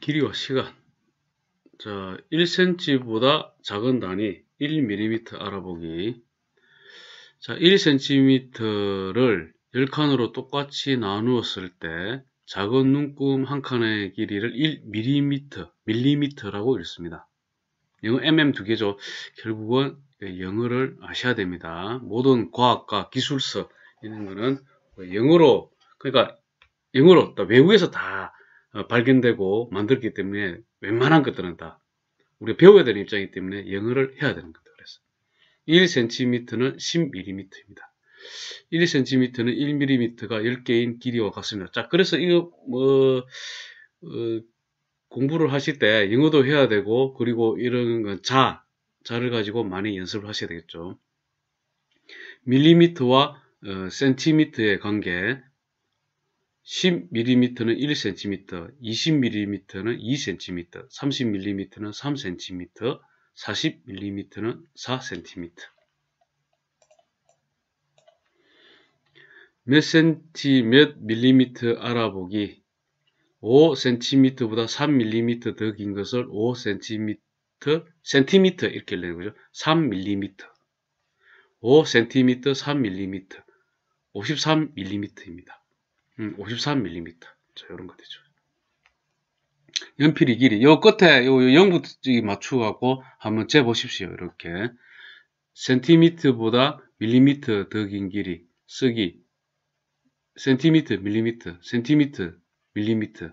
길이와 시간 자 1cm보다 작은 단위 1mm 알아보기 자 1cm를 10칸으로 똑같이 나누었을 때 작은 눈금 한 칸의 길이를 1mm, 밀 m 미라고 읽습니다. 영어 mm 두 개죠. 결국은 영어를 아셔야 됩니다. 모든 과학과 기술서 이런 거는 영어로 그러니까 영어로 외국에서 다 어, 발견되고 만들기 때문에 웬만한 것들은 다 우리가 배워야 되는 입장이기 때문에 영어를 해야 되는 겁니다. 그래서 1cm는 10mm입니다. 1cm는 1mm가 10개인 길이와 같습니다. 자, 그래서 이거 뭐 어, 공부를 하실 때 영어도 해야 되고 그리고 이런 건 자, 자를 가지고 많이 연습을 하셔야 되겠죠. 밀리미터와 어, 센티미터의 관계, 10mm는 1cm, 20mm는 2cm, 30mm는 3cm, 40mm는 4cm. 몇 센티 몇 밀리미터 알아보기 5cm보다 3mm 더 긴 것을 5cm 센티미터 이렇게 되는 거죠. 3mm 5cm 3mm 53mm입니다. 음, 53mm. 자, 요런 거 되죠. 연필이 길이. 요 끝에 요, 영부터 맞추고 한번 재보십시오. 이렇게. 센티미터보다 밀리미터 더 긴 길이. 쓰기. 센티미터, 밀리미터, 센티미터, 밀리미터.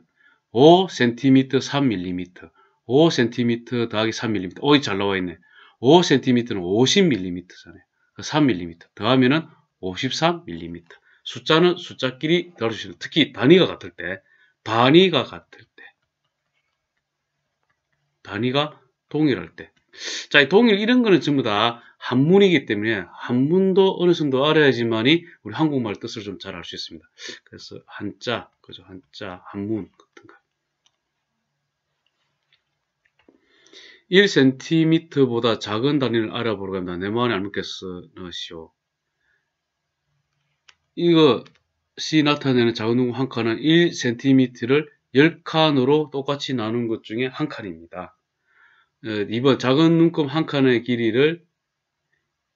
5 센티미터, 3 밀리미터. 5 센티미터 더하기 3 밀리미터. 오이 잘 나와 있네. 5 센티미터는 50 밀리미터잖아요. 3 밀리미터 더하면은 53 밀리미터. 숫자는 숫자끼리 다루시는 특히 단위가 같을 때 단위가 같을 때 단위가 동일할 때 자, 동일 이런 거는 전부 다 한문이기 때문에 한문도 어느 정도 알아야지만이 우리 한국말 뜻을 좀 잘 알 수 있습니다. 그래서 한자, 그죠? 한자, 한문 같은 거. 1cm보다 작은 단위를 알아보러 갑다내 마음에 안 묻겠으시오. 어넣 이것이 나타내는 작은 동공 한 칸은 1cm를 10칸으로 똑같이 나눈 것 중에 한 칸입니다. 2번 작은 눈금 한 칸의 길이를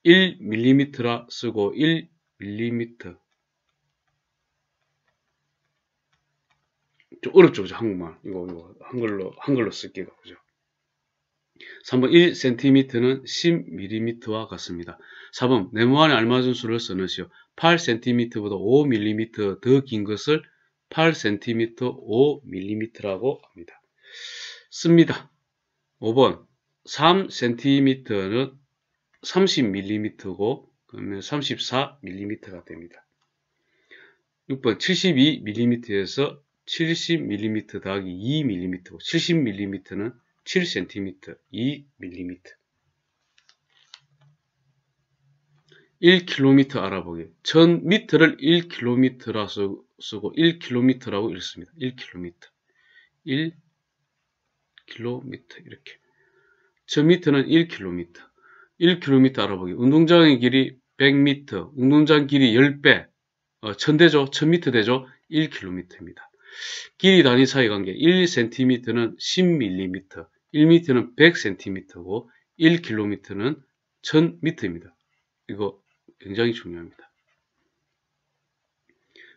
1mm라 쓰고 1mm 좀 어렵죠 그죠 한국말 이거 이거 한글로 한글로 쓰기가 그죠 3번 1cm는 10mm와 같습니다 4번 네모 안에 알맞은 수를 쓰는 시요 8cm보다 5mm 더 긴 것을 8cm 5mm라고 합니다. 씁니다. 5번 3cm는 30mm고 그러면 34mm가 됩니다. 6번 72mm에서 70mm 더하기 2mm고 70mm는 7cm, 2mm 1km 알아보기. 1 0 0 0 m 를 1km라 쓰고 1km라고 읽습니다. 1km. 1km 이렇게. 1 0 0 0 m 는 1km. 1km 알아보기. 운동장의 길이 100m. 운동장 길이 10배. 어, 1000대죠. 1000m 되죠. 1km입니다. 길이 단위 사이 관계 1cm는 10mm, 1m는 100cm고 1km는 1000m입니다. 이거 굉장히 중요합니다.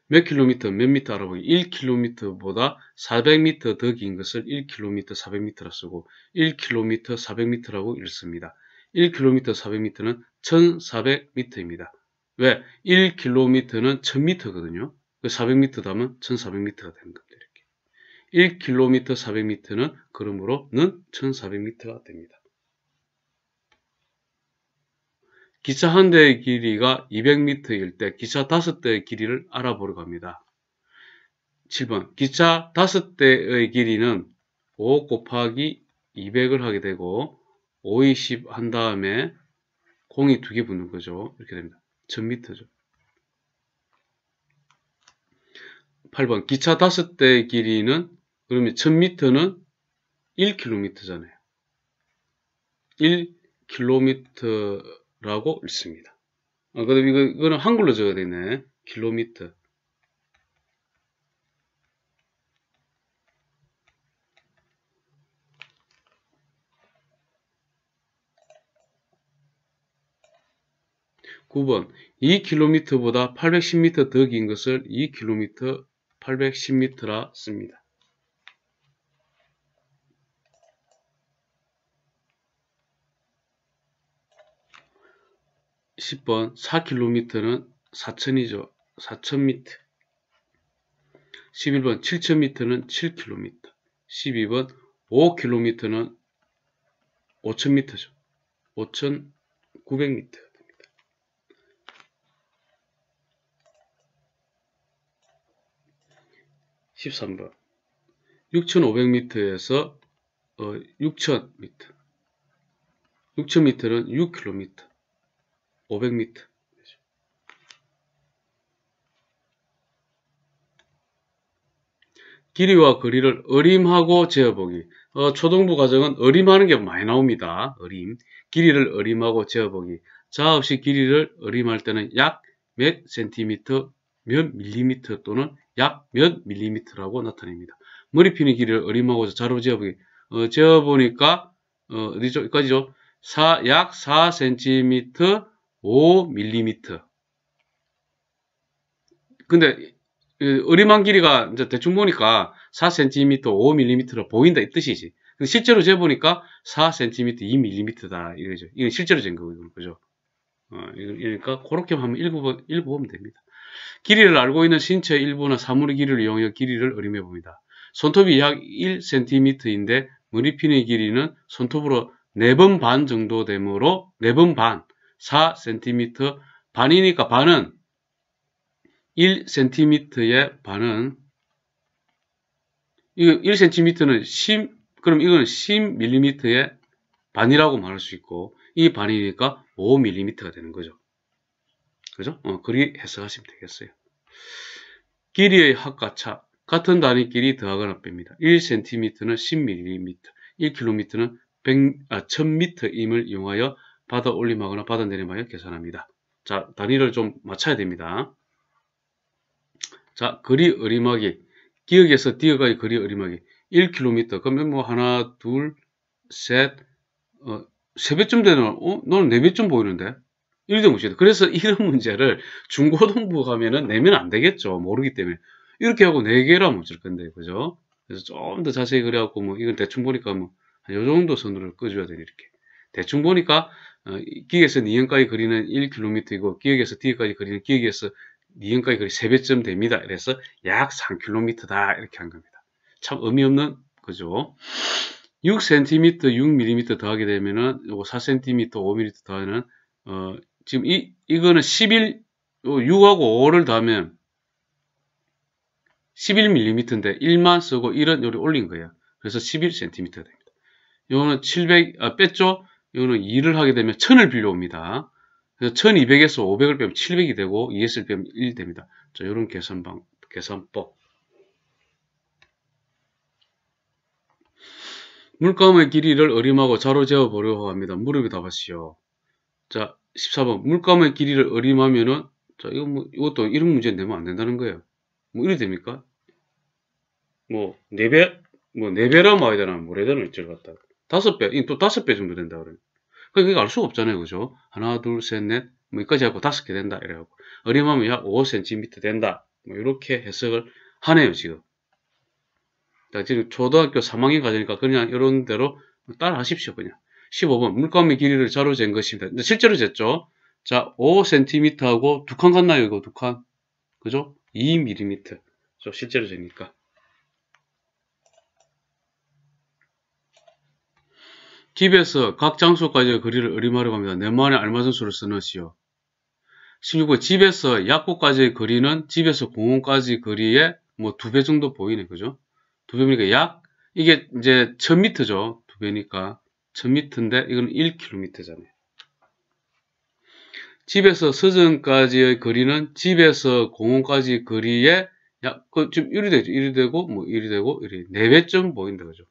몇 킬로미터, 몇 미터 알아보기. 1킬로미터보다 400미터 더 긴 것을 1킬로미터, 400미터라 쓰고 1킬로미터, 400미터라고 읽습니다. 1킬로미터, 400미터는 1400미터입니다. 왜? 1킬로미터는 1000미터거든요. 그 400미터 담은 1400미터가 되는 겁니다. 이렇게. 1킬로미터, 400미터는 그러므로는 1400미터가 됩니다. 기차 한 대의 길이가 200m일 때 기차 다섯 대의 길이를 알아보러 갑니다. 7번 기차 다섯 대의 길이는 5 곱하기 200을 하게 되고 5이 10한 다음에 공이 두 개 붙는 거죠. 이렇게 됩니다. 1000m죠. 8번 기차 다섯 대의 길이는 그러면 1000m는 1km잖아요. 1km 라고 읽습니다. 아, 그다 이거, 이거는 한글로 적어야 되네. 킬로미터. 구번 2km보다 810m 더 긴 것을 2km 810m라 씁니다. 10번 4km는 4천이죠 4,000m 11번 7,000m는 7km 12번 5km는 5,000m죠 5,900m 됩니다. 13번 6,500m에서 어, 6,000m 6,000m는 6km 500m 길이와 거리를 어림하고 재어보기 어, 초등부 과정은 어림하는 게 많이 나옵니다. 어림 길이를 어림하고 재어보기 자 없이 길이를 어림할 때는 약 몇 센티미터 몇 밀리미터 또는 약 몇 밀리미터라고 나타냅니다. 머리 피는 길이를 어림하고 자로 재어보기 어, 재어보니까 어, 어디까지죠? 4, 약 4cm 5mm. 근데 그 어리만 길이가 이제 대충 보니까 4cm, 5mm로 보인다 이 뜻이지. 근데 실제로 재보니까 4cm, 2mm다 이거죠. 이건 실제로 잰 거거든요. 그죠? 그러니까 그렇게 하면 읽어보, 읽어보면 됩니다. 길이를 알고 있는 신체 일부나 사물의 길이를 이용해 길이를 어림해 봅니다. 손톱이 약 1cm인데 머리핀의 길이는 손톱으로 4번 반 정도 되므로 4번 반 4cm 반이니까 반은 1cm의 반은 이거 1cm는 10 그럼 이건 10mm의 반이라고 말할 수 있고 이 반이니까 5mm가 되는 거죠. 그죠? 어, 그리 해석하시면 되겠어요. 길이의 합과차 같은 단위끼리 더하거나 뺍니다. 1cm는 10mm, 1km는 100, 아, 1000m임을 이용하여 받아 올림하거나 받아 내림하여 계산합니다. 자, 단위를 좀 맞춰야 됩니다. 자, 거리 어림하기. 기역에서 뛰어가기 거리 어림하기. 1km. 그러면 뭐 하나, 둘, 셋, 어, 세 배쯤 되는, 어? 너는 네 배쯤 보이는데? 이런 문제 그래서 이런 문제를 중고등부 가면은 내면 안 되겠죠. 모르기 때문에. 이렇게 하고 네 개라 면제일 건데, 그죠? 그래서 좀 더 자세히 그래갖고, 뭐, 이건 대충 보니까 뭐, 한요 정도 선으로 꺼줘야 돼, 이렇게. 대충 보니까 어, 기역에서 니은까지 거리는 1km이고 기역에서 D까지 거리는 기역에서 니은까지 거리 3배쯤 됩니다. 그래서 약 3km다 이렇게 한 겁니다. 참 의미 없는 그죠? 6cm, 6mm 더하게 되면은 4cm, 5mm 더하는 어 지금 이 이거는 11 6하고 5를 더하면 11mm인데 1만 쓰고 1은 요리 올린 거예요. 그래서 11cm 됩니다. 이거는700 아, 뺐죠? 이거는 2를 하게 되면 1000을 빌려옵니다. 그래서 1200에서 500을 빼면 700이 되고 2S를 빼면 1이 됩니다. 자, 이런 계산방, 계산법. 물감의 길이를 어림하고 자로 재어보려고 합니다. 무릎이 답하시오. 자, 14번. 물감의 길이를 어림하면은, 자, 이거 뭐, 이것도 이런 문제 내면 안 된다는 거예요. 뭐, 이래 됩니까? 뭐, 네배 뭐, 4배라 말이잖아. 뭐래잖아, 이쪽 갖다가. 다섯 배, 또 다섯 배 정도 된다 그래요. 그러니까 알 수가 없잖아요. 그죠? 하나, 둘, 셋, 넷, 뭐, 여기까지 하고 다섯 개 된다. 이래갖고. 어림하면 약 5cm 된다. 뭐, 이렇게 해석을 하네요, 지금. 지금 초등학교 3학년 가지니까 그냥 이런 대로 따라 하십시오, 그냥. 15번. 물감의 길이를 자로 잰 것입니다. 근데 실제로 쟀죠? 자, 5cm하고 두 칸 같나요, 이거 두 칸? 그죠? 2mm. 저 실제로 재니까. 집에서 각 장소까지의 거리를 어림하려고 합니다. 내 마음에 알맞은 수를 쓰는시요. 16번 집에서 약국까지의 거리는 집에서 공원까지 거리에 뭐 두 배 정도 보이네. 그죠? 두 배니까 약 이게 이제 천미터죠두 배니까 천미터인데 이건 1km잖아요. 집에서 서점까지의 거리는 집에서 공원까지 거리에 약, 그, 좀금 1이 되죠. 1이 되고, 뭐, 1이 되고, 1이 4배쯤 보인다, 그죠?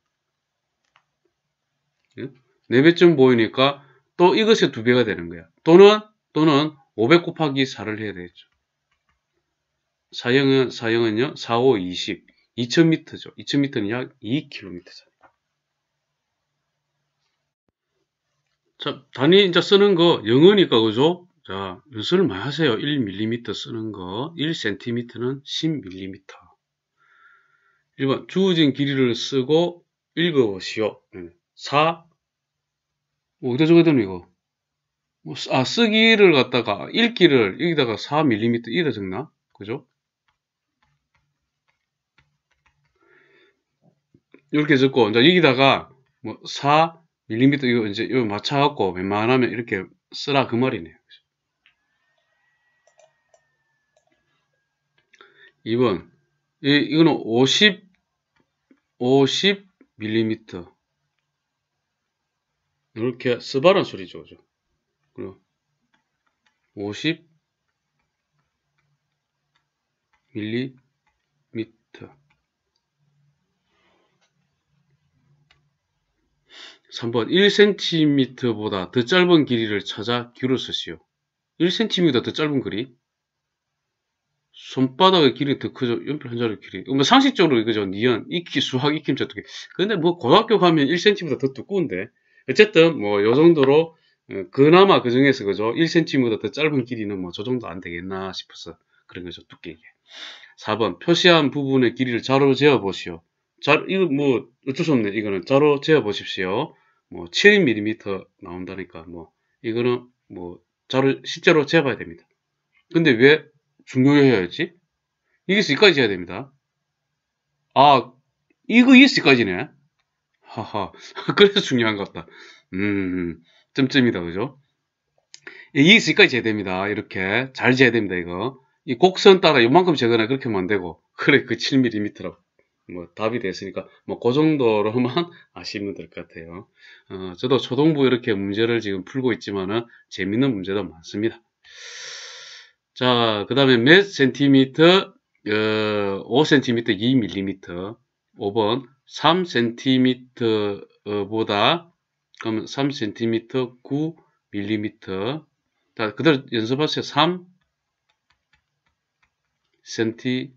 네 배쯤 보이니까 또 이것의 두 배가 되는 거야. 또는 또는 500 곱하기 4를 해야 되겠죠. 사형은 사형은요. 4, 5, 20. 2000m죠. 2000m는 약 2km잖아요. 자, 단위 이제 쓰는 거 영어니까 그죠? 자, 연습을 많이 하세요. 1mm 쓰는 거. 1cm는 10mm. 1번 주어진 길이를 쓰고 읽어보시오. 네. 4, 뭐 어디다 적어야 되노, 이거? 뭐 아, 쓰기를 갖다가, 읽기를, 여기다가 4mm 이다 적나? 그죠? 이렇게 적고, 이제 여기다가, 뭐, 4mm, 이거 이제, 이거 맞춰갖고, 웬만하면 이렇게 쓰라, 그 말이네요. 2번. 이, 이거는 50, 50mm. 이렇게 스바란 소리죠. 그죠? 50 밀리미터 3번 1cm보다 더 짧은 길이를 찾아 기울 쓰시오. 1cm보다 더 짧은 길이 손바닥의 길이 더 크죠. 연필 한 자루 길이. 뭐 상식적으로 이거죠. 니은 익히 수학 익힘 저떻게. 근데 뭐 고등학교 가면 1cm보다 더 두꺼운데 어쨌든 뭐요 정도로 어, 그나마 그 중에서 그죠 1cm보다 더 짧은 길이는 뭐 저 정도 안 되겠나 싶어서 그런 거죠 두께게 4번 표시한 부분의 길이를 자로 재어 보시오 자 이거 뭐 어쩔 수 없네 이거는 자로 재어 보십시오 뭐 7mm 나온다니까 뭐 이거는 뭐 자로 실제로 재봐야 어 됩니다 근데 왜 중요해야 지 이게 C까지 해야 됩니다 아 이거 이게 까지네 하하. 그래서 중요한 것 같다. 음, 쯤쯤이다, 그죠? 이있으니까지제됩니다 이렇게. 잘 제외됩니다, 이거. 이 곡선 따라 요만큼 제거나 그렇게 만면 되고. 그래, 그 7mm라고. 뭐, 답이 됐으니까, 뭐, 그 정도로만 아시면 될 것 같아요. 어, 저도 초동부 이렇게 문제를 지금 풀고 있지만은, 재밌는 문제도 많습니다. 자, 그 다음에 몇 센티미터, 어, 5 센티미터, 2 밀리미터, 5번, 3cm보다 그러면 3cm 9mm 자 그대로 연습하세요 3 cm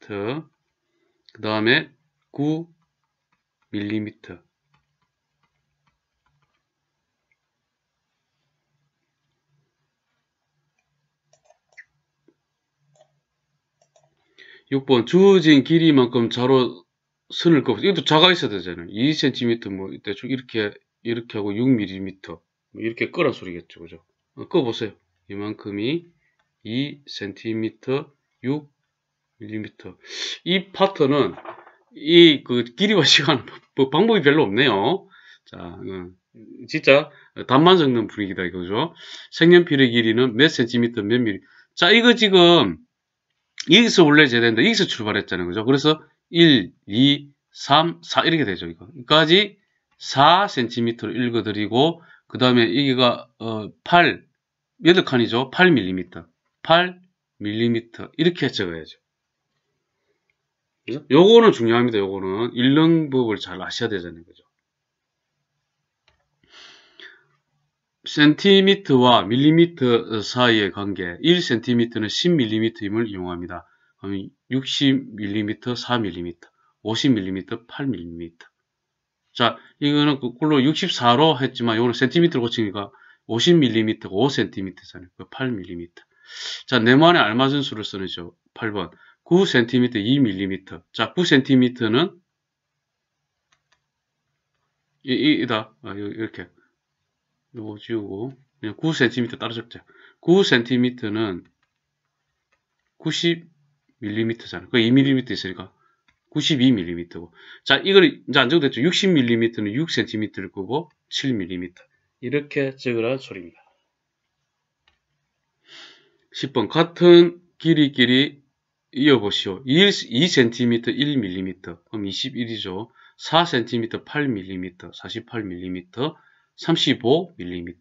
그 다음에 9mm 6번 주어진 길이만큼 좌로 선을 긋고 이것도 자가 있어야 되잖아요. 2cm 뭐 대충 이렇게 이렇게 하고 6mm 뭐 이렇게 끌어 소리겠죠. 그죠? 어, 끄어 보세요. 이만큼이 2cm 6mm 이 파트는 이그 길이와 시간 뭐 방법이 별로 없네요. 자, 어, 진짜 단만 적는 분위기다 이거죠. 색연필의 길이는 몇 센티미터 몇 미리. 자, 이거 지금 여기서 원래 재된다. 여기서 출발했잖아요. 그죠? 그래서 1, 2, 3, 4 이렇게 되죠. 이거까지 4cm로 읽어드리고 그 다음에 여기가 어, 8, 8칸이죠. 8mm, 8mm 이렇게 적어야죠. 요거는 중요합니다. 요거는 일렁법을 잘 아셔야 되잖아요. 그죠? 센티미터와 밀리미터 사이의 관계 1cm는 10mm임을 이용합니다. 그럼 60mm, 4mm, 50mm, 8mm. 자, 이거는 그꾸로 64로 했지만 이거는 센티미터로 고치니까 50mm, 5cm잖아요. 8mm. 자, 내만에 알맞은 수를 쓰는죠. 8번. 9cm, 2mm. 자, 9cm는 이, 이, 이다. 아, 이렇게. 요거 지우고 그냥 9cm 따로 적자. 9cm는 90 m m 밀리미터잖아. 그 2mm 있으니까 92mm고. 자, 이걸 이제 안정됐죠. 60mm는 6 c m 를끄고 7mm. 이렇게 찍으라는 소리입니다. 10번 같은 길이끼리 이어보시오. 2, 2cm, 1mm. 그럼 21이죠. 4cm, 8mm, 48mm, 35mm.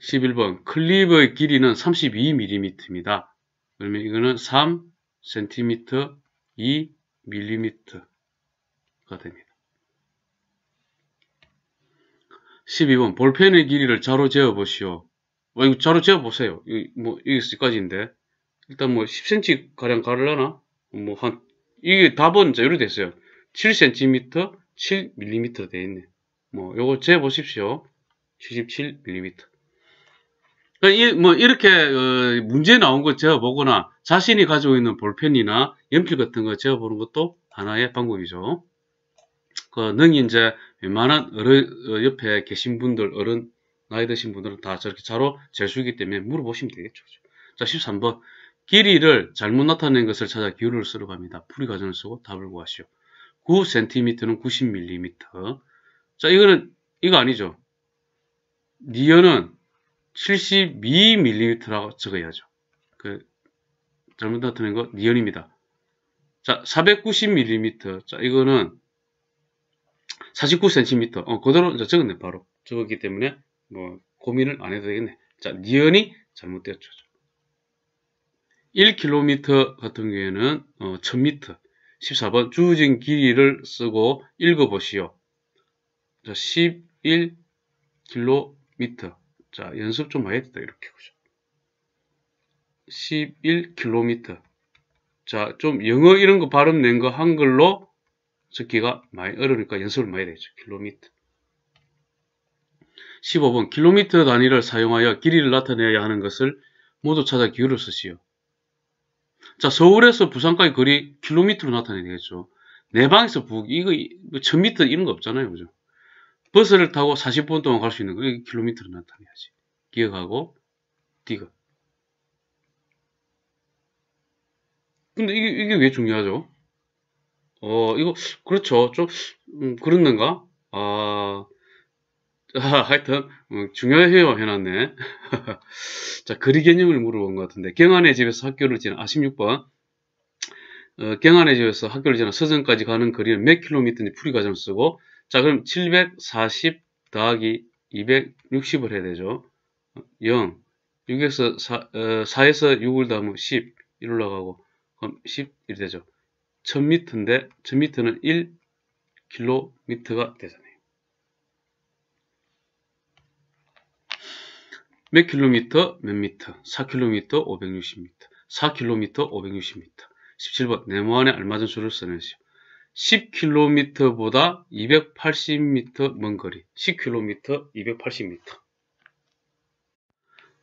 11번 클립의 길이는 32mm입니다. 그러면 이거는 3cm 2mm가 됩니다. 12번 볼펜의 길이를 자로 재어 보시오. 어, 이거 자로 재어 보세요. 뭐 여기까지인데 일단 뭐 10cm 가량 가르려나? 뭐 한 이게 답은 자 이렇게 됐어요. 7cm 7mm 돼 있네. 뭐 요거 재어 보십시오. 77mm. 그러니까 뭐 이렇게 어, 문제 나온 거 제가 보거나 자신이 가지고 있는 볼펜이나 연필 같은 거 제가 보는 것도 하나의 방법이죠. 그능이 이제 웬만한 어른 어, 옆에 계신 분들 어른 나이 드신 분들은 다 저렇게 자로 재수기 때문에 물어보시면 되겠죠. 자 13번 길이를 잘못 나타낸 것을 찾아 기울을 쓰러 갑니다. 풀이 가정을 쓰고 답을 구하시오. 9cm는 90mm 자 이거는 이거 아니죠. 니어는 72mm라고 적어야죠. 그 잘못 나타낸 거 니은입니다. 자, 490mm. 자, 이거는 49cm. 어, 그대로 이제 적었네, 바로. 적었기 때문에 뭐 고민을 안 해도 되겠네. 자, 니은이 잘못되었죠. 1km 같은 경우에는 어, 1000m. 14번 주어진 길이를 쓰고 읽어보시오. 자, 11km. 자, 연습 좀 해야 되다. 이렇게. 보죠 11km. 자, 좀 영어 이런 거 발음 낸 거 한글로 적기가 많이 어려우니까 연습을 많이 해야 되죠. 킬로미터. 15번 킬로미터 단위를 사용하여 길이를 나타내야 하는 것을 모두 찾아 기울여 쓰시오. 자, 서울에서 부산까지 거리 킬로미터로 나타내야 되겠죠. 내방에서 북, 이거 1000m 이런 거 없잖아요. 그죠? 버스를 타고 40분 동안 갈 수 있는 걸 킬로미터로 나타내야지. 기억하고 디귿. 근데 이게, 이게 왜 중요하죠? 어, 이거, 그렇죠. 좀, 음, 그렇는가? 아, 아 하여튼, 음, 중요해요. 해놨네. 자, 거리 개념을 물어본 것 같은데. 경안의 집에서 학교를 지나, 아, 16번. 어, 경안의 집에서 학교를 지나 서점까지 가는 거리는 몇 킬로미터인지 풀이 과정을 쓰고, 자 그럼 740 더하기 260을 해야 되죠. 0, 6에서 4, 어, 4에서 6을 더하면 10, 1 올라가고 그럼 10, 1 되죠. 1000m인데 1000m는 1km가 되잖아요. 몇 km 몇 m 4km, 560m, 4km, 560m. 17번 네모 안에 알맞은 수를 써내시오. 10km보다 280m 먼 거리 10km 280m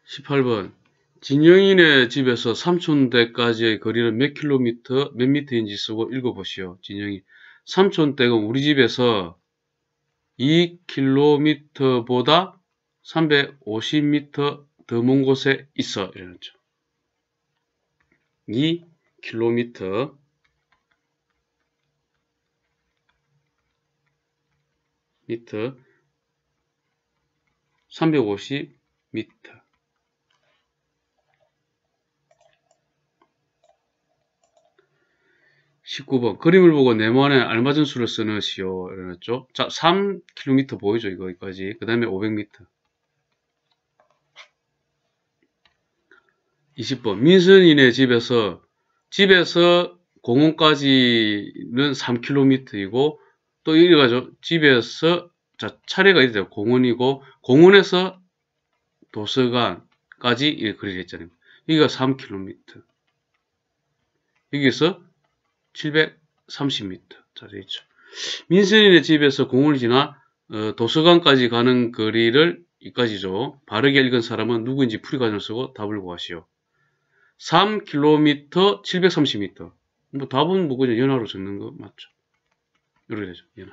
18번 진영인의 집에서 삼촌댁까지의 거리는 몇 킬로미터 몇 미터인지 쓰고 읽어보시오 진영이 삼촌댁은 우리 집에서 2km보다 350m 더 먼 곳에 있어 이러죠 2km 미터 350 미터 1 9번 그림을 보고 네모안에 알맞은 수를 쓰는시오 이랬죠 자 3km 보이죠 이거까지 그 다음에 500m 20번 민순이네 집에서 집에서 공원까지는 3km이고 또 여기 가지 집에서 자, 차례가 이렇게 돼요. 공원이고 공원에서 도서관까지 이렇게 거리를 했잖아요. 여기가 3km. 여기서 에 730m. 자, 돼 있죠. 민선이네 집에서 공원을 지나 어, 도서관까지 가는 거리를 이까지죠. 바르게 읽은 사람은 누구인지 풀이과정을 쓰고 답을 구하시오. 3km 730m. 뭐 답은 뭐 그냥 연화로 적는 거 맞죠. 이렇게 되죠. 얘는.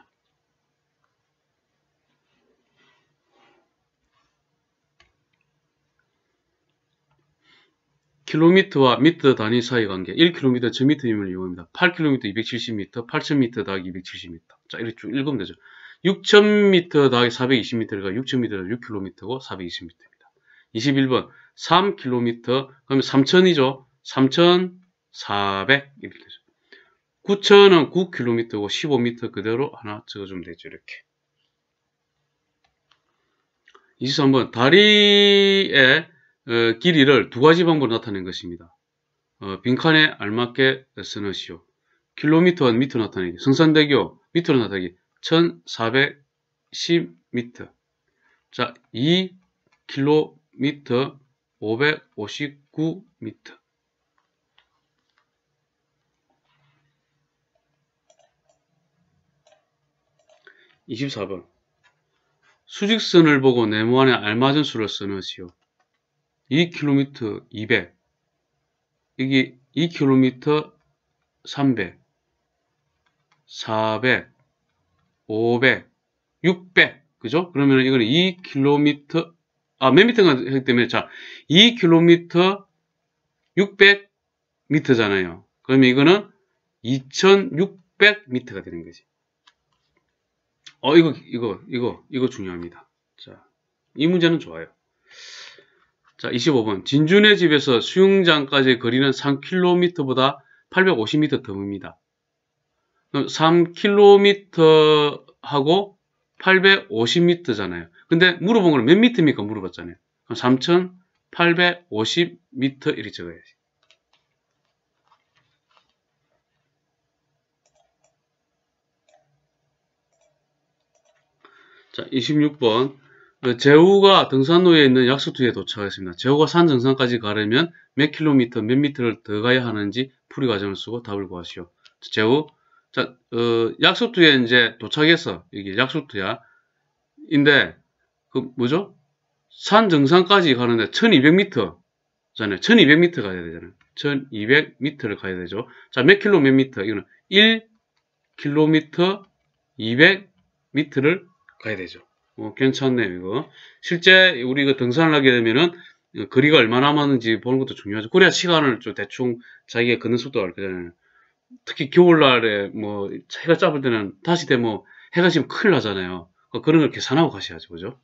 킬로미터와 미터 단위 사이 관계 1km 저 미터임을 이용합니다. 8km 270m, 8000m 더하기 270m 자 이렇게 쭉 읽으면 되죠. 6000m 더하기 420m가 6 0 0 0 m 6km고 420m입니다. 21번 3km 그러면 3000이죠. 3400 이렇게 되죠. 9천은 9km고 15m 그대로 하나 적어주면 되죠. 이렇게. 23번 다리의 어, 길이를 두 가지 방법으로 나타낸 것입니다. 어, 빈칸에 알맞게 쓰는시오. 킬로미터와 미터 나타내기. 성산대교 미터로 나타내기. 1410m. 자, 2km 559m. 24번 수직선을 보고 네모안에 알맞은 수를 써넣으시오. 2km 200 이게 2km 300 400 500 600 그죠? 그러면 이거는 2km 아몇 미터가 했기 때문에 자 2km 600 m 잖아요 그러면 이거는 2600 m 가 되는 거지. 어, 이거, 이거, 이거, 이거 중요합니다. 자, 이 문제는 좋아요. 자, 25번. 진준의 집에서 수영장까지 거리는 3km보다 850m 더입니다 3km하고 850m잖아요. 근데 물어본 걸 몇 미터입니까? 물어봤잖아요. 3850m 이렇게 적어야지. 자, 26번. 그 제우가 등산로에 있는 약수터에 도착했습니다. 제우가 산 정상까지 가려면 몇 킬로미터, 몇 미터를 더 가야 하는지 풀이 과정을 쓰고 답을 구하시오. 제우, 자, 어, 약수터에 이제 도착해서, 이게 약수터야. 인데, 그, 뭐죠? 산 정상까지 가는데 1200m 잖아요. 1 2 0 0미터 가야 되잖아요. 1 2 0 0미터를 가야 되죠. 자, 몇 킬로, 몇 미터? 이거는 1 킬로미터 2 0 0미터를 가야 되죠. 어, 괜찮네요, 이거. 실제 우리 가 그 등산을 하게 되면은 거리가 얼마나 많은지 보는 것도 중요하죠. 그래야 시간을 좀 대충 자기의 걷는 속도가 알게 되는. 특히 겨울날에 뭐 해가 짧을 때는 다시 되면 해가 지금 큰일 나잖아요. 그러니까 그런 걸 계산하고 가셔야죠, 그죠?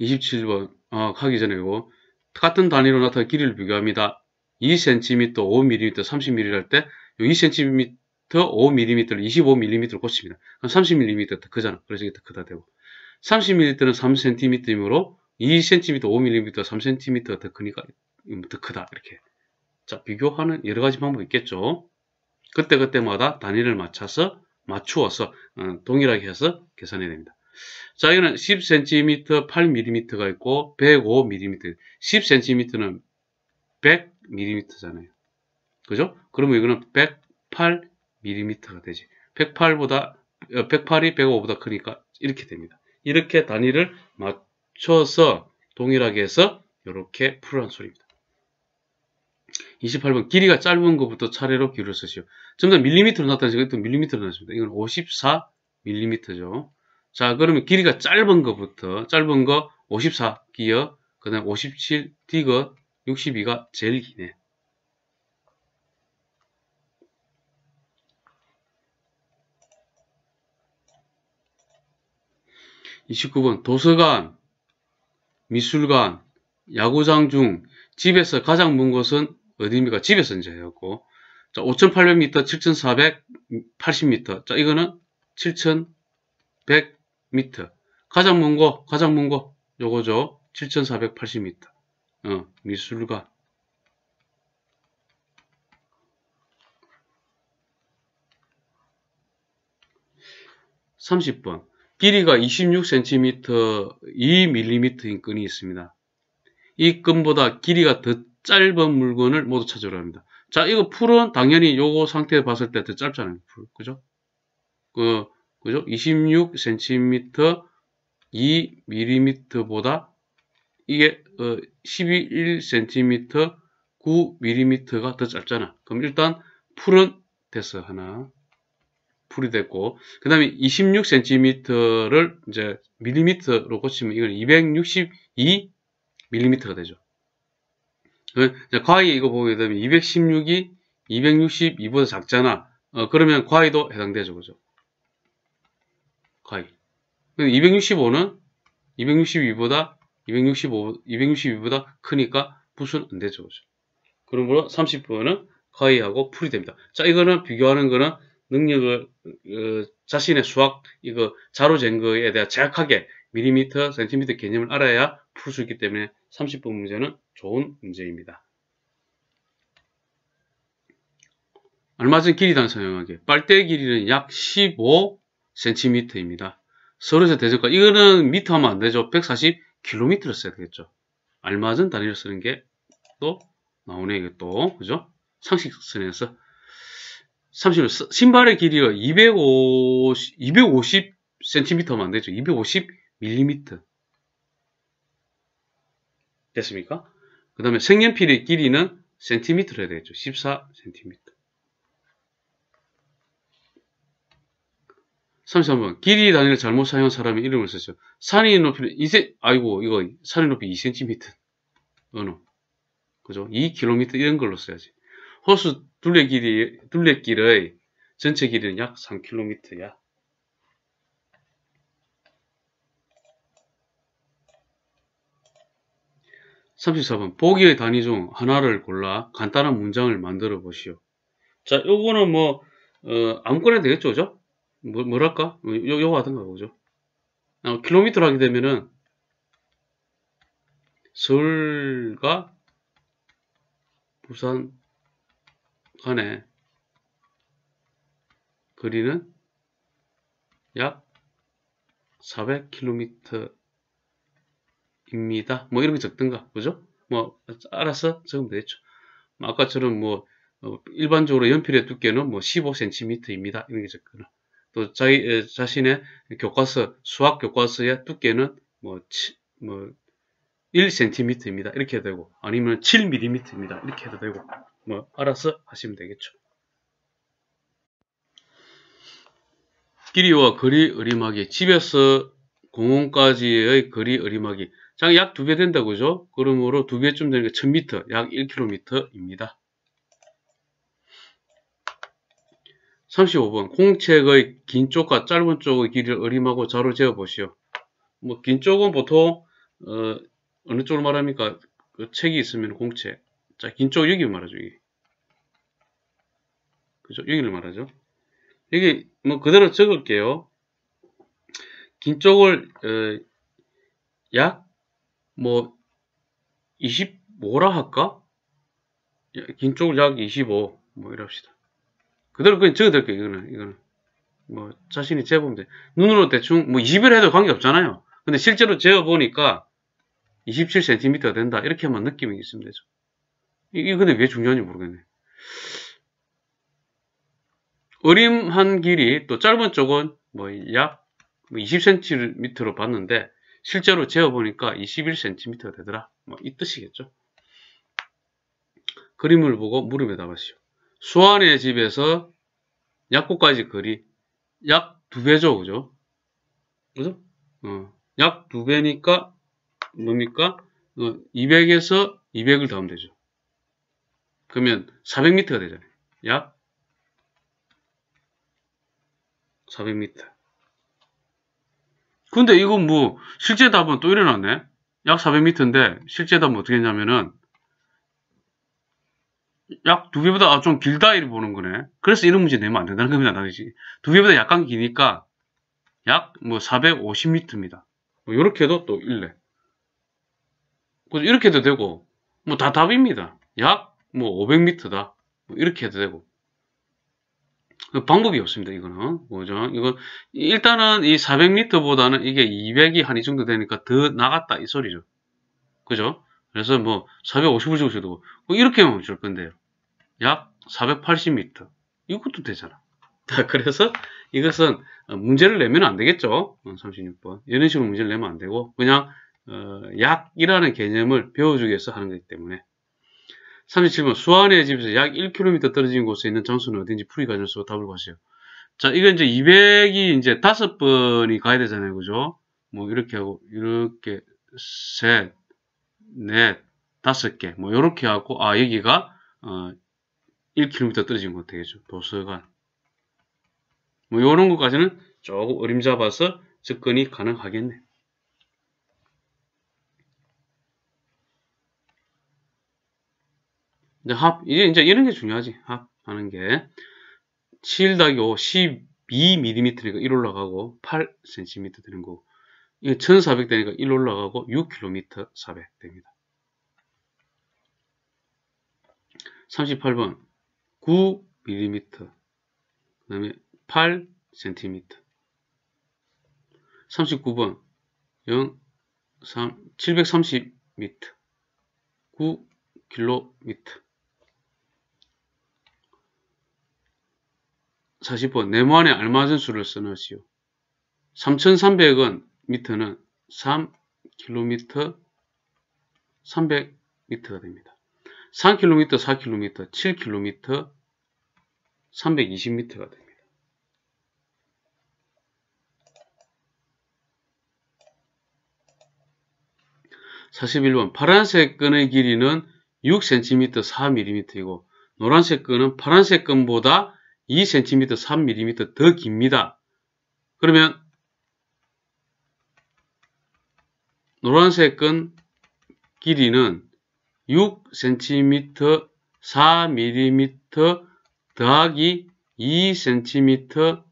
27번, 아, 어, 가기 전에 이거. 같은 단위로 나타난 길이를 비교합니다. 2cm, 5mm, 30mm 할 때, 2cm 5mm를 25mm로 고칩니다. 그럼 30mm 더 크잖아. 그래서 이게 더 크다 되고 30mm는 3cm이므로 2cm, 5mm, 3cm 더 크니까 더 크다 이렇게 자 비교하는 여러 가지 방법이 있겠죠. 그때그때마다 단위를 맞춰서 맞추어서 어, 동일하게 해서 계산해야 됩니다. 자 이거는 10cm, 8mm가 있고 105mm, 10cm는 100mm잖아요. 그죠? 그러면 이거는 108 m m 리미터가 되지. 108보다 108이 어, 105보다 크니까 이렇게 됩니다. 이렇게 단위를 맞춰서 동일하게 해서 이렇게 풀어란 소리입니다. 28번 길이가 짧은 것부터 차례로 길을 쓰시오. 점점 밀리미터로 나타나시고이 밀리미터로 나타납니다. 이건 54밀리미터죠. 자 그러면 길이가 짧은 것부터 짧은 거 54 기어 그 다음 57 디거 62가 제일 기네. 29번 도서관, 미술관, 야구장 중 집에서 가장 먼 곳은 어디입니까? 집에서 이제 해갖고 자 5800m, 7480m 자 이거는 7100m 가장 먼 곳, 가장 먼곳 요거죠 7480m 어, 미술관 3 0번 길이가 26cm, 2mm인 끈이 있습니다. 이 끈보다 길이가 더 짧은 물건을 모두 찾으려 합니다. 자, 이거 풀은 당연히 요거 상태 봤을 때 더 짧잖아요. 풀. 그죠? 그, 그죠? 26cm, 2mm보다 이게 어, 11cm, 9mm가 더 짧잖아. 그럼 일단 풀은 됐어. 하나, 풀이 됐고 그 다음에 26cm를 이제 밀리미터로 고치면 이건 2 6 2 m m 가 되죠. 그 과이 이거 보게 되면 216이 262보다 작잖아. 어, 그러면 과이도 해당되죠. 그죠? 과이. 265는 262보다 265, 262보다 크니까 부수는 안 되죠. 그죠? 그러므로 30번은 과이하고 풀이 됩니다. 자, 이거는 비교하는 거는 능력을 어, 자신의 수학 이거 자로 잰 거에 대한 정확하게 밀리미터, 센티미터 개념을 알아야 풀 수 있기 때문에 30번 문제는 좋은 문제입니다. 얼마전 길이 단서용하게 빨대 길이는 약 15cm입니다. 서울에서 대전과 이거는 미터 하면 안되죠. 140km를 써야 되겠죠. 얼마전 단위를 쓰는 게 또 나오네 이게 또 그죠? 상식선에서 30, 신발의 길이가 250, 2 5 0 c m 만 되죠. 250mm. 됐습니까? 그 다음에 색연필의 길이는 cm로 해야 되겠죠. 14cm. 33번. 길이 단위를 잘못 사용한 사람의 이름을 썼죠 산의 높이는 2 c 아이고, 이거, 산의 높이 2cm. 어느. 그죠? 2km 이런 걸로 써야지. 호수 둘레길이, 둘레길의 전체 길이는 약 3km야. 3 4번 보기의 단위 중 하나를 골라 간단한 문장을 만들어 보시오. 자, 요거는 뭐, 어, 아무거나 되겠죠, 그죠? 뭐, 뭐랄까? 어, 요, 요거 하든가, 그죠? 아, 어, 킬로미터로 하게 되면은, 서울과 부산 안에 거리는 약 400km입니다. 뭐 이런 게 적든가, 그죠? 뭐 알아서 적으면 되겠죠. 뭐 아까처럼 뭐 어, 일반적으로 연필의 두께는 뭐 15cm입니다. 이런 게 적거나 또 자기 자신의 교과서 수학 교과서의 두께는 뭐, 뭐 1cm입니다. 이렇게 해도 되고 아니면 7mm입니다. 이렇게 해도 되고 뭐 알아서 하시면 되겠죠. 길이와 거리 어림하기 집에서 공원까지의 거리 어림하기 약두 배 된다 고 그죠? 그러므로 두 배쯤 되는 게 1000m 약 1km입니다. 35번 공책의 긴 쪽과 짧은 쪽의 길이를 어림하고 자로 재어 보시오. 뭐 긴 쪽은 보통 어, 느 쪽을 말합니까? 그 책이 있으면 공책 자, 긴 쪽 여기 말하죠, 여기. 그죠? 여기를 말하죠. 여기 뭐 그대로 적을게요. 긴 쪽을 어, 약뭐 25라 할까? 긴 쪽을 약 25, 뭐 이럽시다. 그대로 그냥 적어드릴게요, 이거는, 이거는. 뭐, 자신이 재보면 돼. 눈으로 대충, 뭐, 2 0을 해도 관계없잖아요. 근데 실제로 재어보니까 27cm가 된다. 이렇게만 느낌이 있으면 되죠. 이게 근데 왜 중요한지 모르겠네. 어림한 길이 또 짧은 쪽은 뭐약 20cm로 뭐 봤는데 실제로 재어보니까 21cm가 되더라. 뭐 이 뜻이겠죠. 그림을 보고 무릎에답았시오 수완의 집에서 약국까지 거리 약 두배죠 그죠? 그죠? 어, 약 두배니까 뭡니까? 어, 200에서 200을 더하면 되죠. 그러면 400m가 되잖아요. 약 400m. 근데 이건 뭐 실제 답은 또 일어났네. 약 400m인데 실제 답은 어떻게 했냐면은 약두 개보다 아, 좀 길다 이를 보는 거네. 그래서 이런 문제 내면 안 된다는 겁니다. 당연히. 두 개보다 약간 기니까 약 뭐 450m입니다. 뭐 이렇게 뭐 해도 또 일래. 이렇게 해도 되고 뭐 다 답입니다. 약뭐 500m다 뭐 이렇게 해도 되고 그 방법이 없습니다 이거는 뭐죠 이거 일단은 이 400m보다는 이게 200이 한 이 정도 되니까 더 나갔다 이 소리죠 그죠 그래서 뭐 450을 적으셔도 뭐 이렇게 하면 줄 건데요 약 480m 이것도 되잖아 자 그래서 이것은 문제를 내면 안 되겠죠 36번 어, 이런 식으로 문제를 내면 안 되고 그냥 어, 약이라는 개념을 배워주기 위해서 하는 거기 때문에 37번 수완의 집에서 약 1km 떨어진 곳에 있는 장소는 어딘지 풀이가져서 답을 보세요. 자, 이건 이제 200이 이제 다섯 번이 가야 되잖아요. 그죠? 뭐 이렇게 하고 이렇게 셋, 넷, 다섯 개. 뭐 이렇게 하고 아, 여기가 어 1km 떨어진 곳 되겠죠. 도서관. 뭐 이런 것까지는 조금 어림잡아서 접근이 가능하겠네. 이제 합, 이제, 이제 이런 게 중요하지. 합 하는 게. 7더기 5, 12mm니까 1 올라가고, 8cm 되는 거 이게 1400 되니까 1 올라가고, 6km 400 됩니다. 38번, 9mm, 그 다음에 8cm. 39번, 0, 3, 730m, 9km. 40번 네모안에 알맞은 수를 써넣으시오. 3,300은 미터는 3km 300m가 됩니다. 3km, 4km, 7km, 320m가 됩니다. 4 1번 파란색 끈의 길이는 6cm, 4mm이고 노란색 끈은 파란색 끈보다 2cm, 3mm 더 깁니다. 그러면 노란색끈 길이는 6cm, 4mm 더하기 2cm,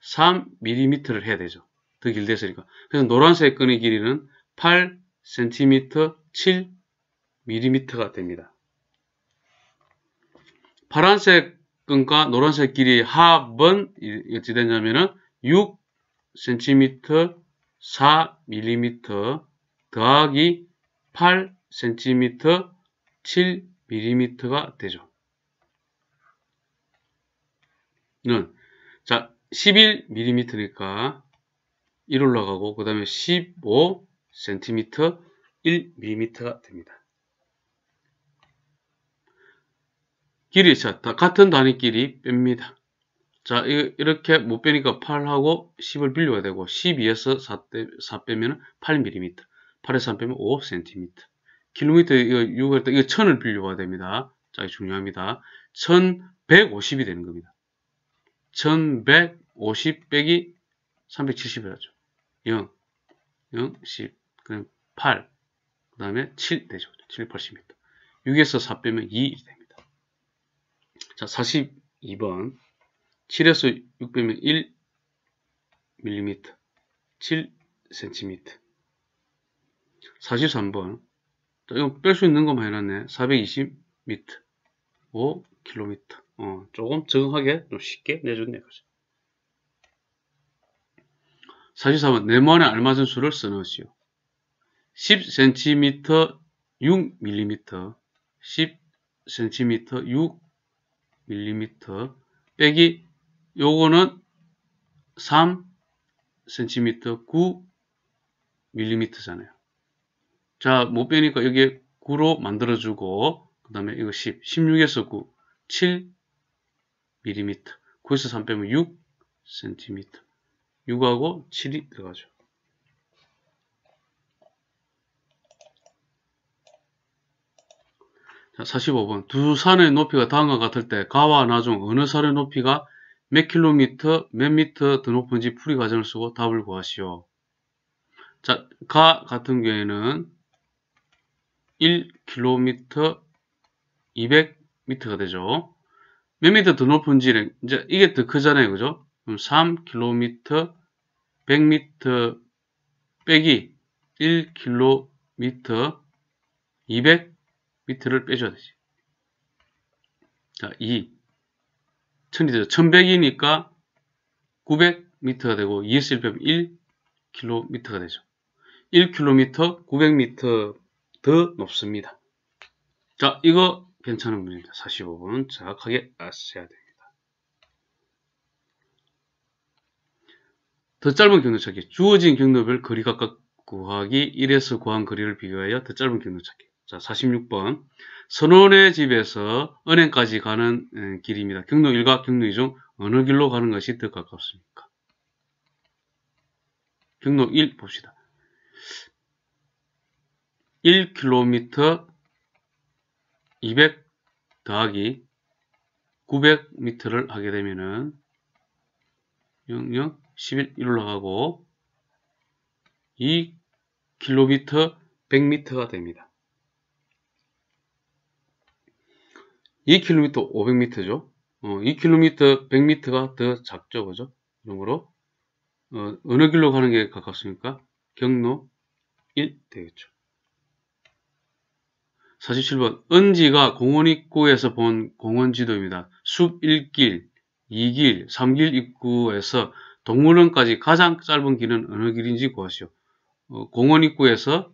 3mm를 해야 되죠. 더 길게 됐으니까. 그래서 노란색 끈의 길이는 8cm, 7mm가 됩니다. 파란색 그러니까 노란색 길이 합은 어찌 되냐면은 6cm 4mm 더하기 8cm 7mm가 되죠. 는 자, 11mm니까 1 올라가고 그 다음에 15cm 1mm가 됩니다. 길이 찾다. 같은 단위끼리 뺍니다. 자, 이렇게 못 빼니까 8하고 10을 빌려야 되고 12에서 4, 4 빼면 8mm, 8에서 3 빼면 5cm. 킬로미터 이거 6할 때 이거 1000을 빌려야 됩니다. 자, 이게 중요합니다. 1150이 되는 겁니다. 1150 빼기 370이라죠. 0, 0, 10, 그럼 8, 그 다음에 7 되죠. 7, 80m. 6에서 4 빼면 2 됩니다. 자, 42번 7에서 600면 1 mm 7cm 43번 자, 이거 뺄 수 있는 것만 해놨네 420m 5km 어, 조금 적응하게 좀 쉽게 내줬네 그죠? 44번 네모안에 알맞은 수를 써넣으시오 10cm 6mm 10cm 6 밀리미터 빼기 요거는 3cm 9mm잖아요. 자, 못 빼니까 여기에 9로 만들어주고 그 다음에 이거 10, 16에서 9, 7mm 9에서 3 빼면 6cm 6하고 7이 들어가죠. 45번. 두 산의 높이가 다음과 같을 때 가와 나중 어느 산의 높이가 몇 킬로미터, 몇 미터 더 높은지 풀이 과정을 쓰고 답을 구하시오. 자, 가 같은 경우에는 1킬로미터2 0 0미터가 되죠. 몇 미터 더 높은지는 이제 이게 더 크잖아요. 그죠? 그럼 3미터1 0 0미터 빼기 1미터200미터 밑을 빼줘야 되지. 자, 2. 1000이 죠 1100이니까 900m가 되고 2의1 빼면 1km가 되죠. 1km, 900m 더 높습니다. 자, 이거 괜찮은 문제입니다. 45번 정확하게 아셔야 됩니다. 더 짧은 경로 찾기. 주어진 경로별 거리 각각 구하기 1에서 구한 거리를 비교하여 더 짧은 경로 찾기. 자, 46번. 선원의 집에서 은행까지 가는 길입니다. 경로 1과 경로 2 중 어느 길로 가는 것이 더 가깝습니까? 경로 1 봅시다. 1km 200 더하기 900m를 하게 되면은 00, 11, 1로 가고 2km 100m가 됩니다. 2km 500m죠. 어, 2km 100m가 더 작죠. 그죠? 이런 거로 어, 어느 길로 가는 게 가깝습니까? 경로 1 되겠죠. 47번 은지가 공원 입구에서 본 공원 지도입니다. 숲 1길, 2길, 3길 입구에서 동물원까지 가장 짧은 길은 어느 길인지 구하시오. 어, 공원 입구에서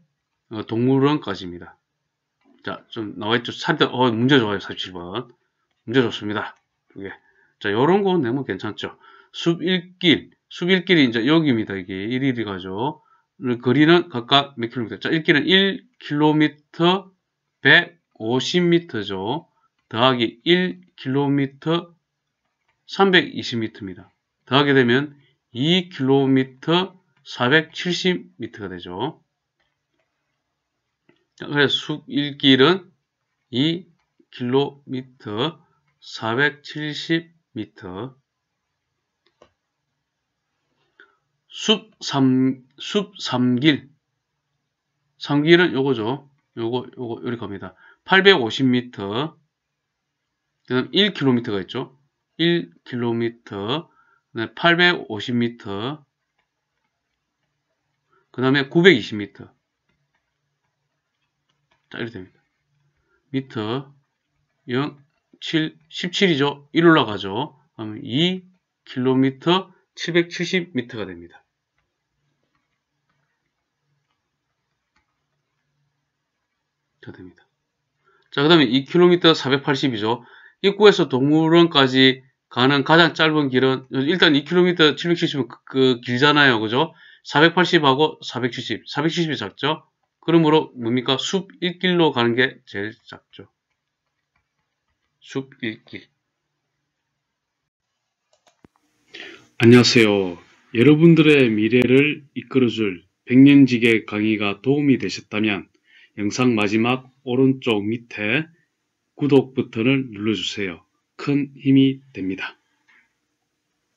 어, 동물원까지입니다. 자, 좀 나와있죠. 살짝, 어, 문제 좋아요. 47번. 문제 좋습니다. 이게. 자, 요런 거 내면 괜찮죠. 숲 1길, 숲 1길이 이제 여기입니다. 이게 1일이 가죠. 거리는 각각 몇 킬로미터? 자, 1길은 1킬로미터 150m죠. 더하기 1킬로미터 320m입니다. 더하게 되면 2킬로미터 470m가 되죠. 그래서 숙일길은 2km 470m 숲 3, 숲 3길 3길은 요거죠. 요거 요거 요리 겁니다. 850m 그다음 1km가 있죠. 1km 그다음에 850m 그 다음에 920m 자, 이렇게 됩니다. 미터 0, 7, 17이죠. 1 올라가죠. 그러면 2km 770m가 됩니다. 자, 됩니다. 자, 그 다음에 2km 480이죠. 입구에서 동물원까지 가는 가장 짧은 길은 일단 2km 770은 그, 그 길잖아요. 그죠? 480하고 470. 470이 작죠? 그러므로 뭡니까? 숲 1길로 가는 게 제일 작죠. 숲 1길 안녕하세요. 여러분들의 미래를 이끌어줄 백년지계 강의가 도움이 되셨다면 영상 마지막 오른쪽 밑에 구독 버튼을 눌러주세요. 큰 힘이 됩니다.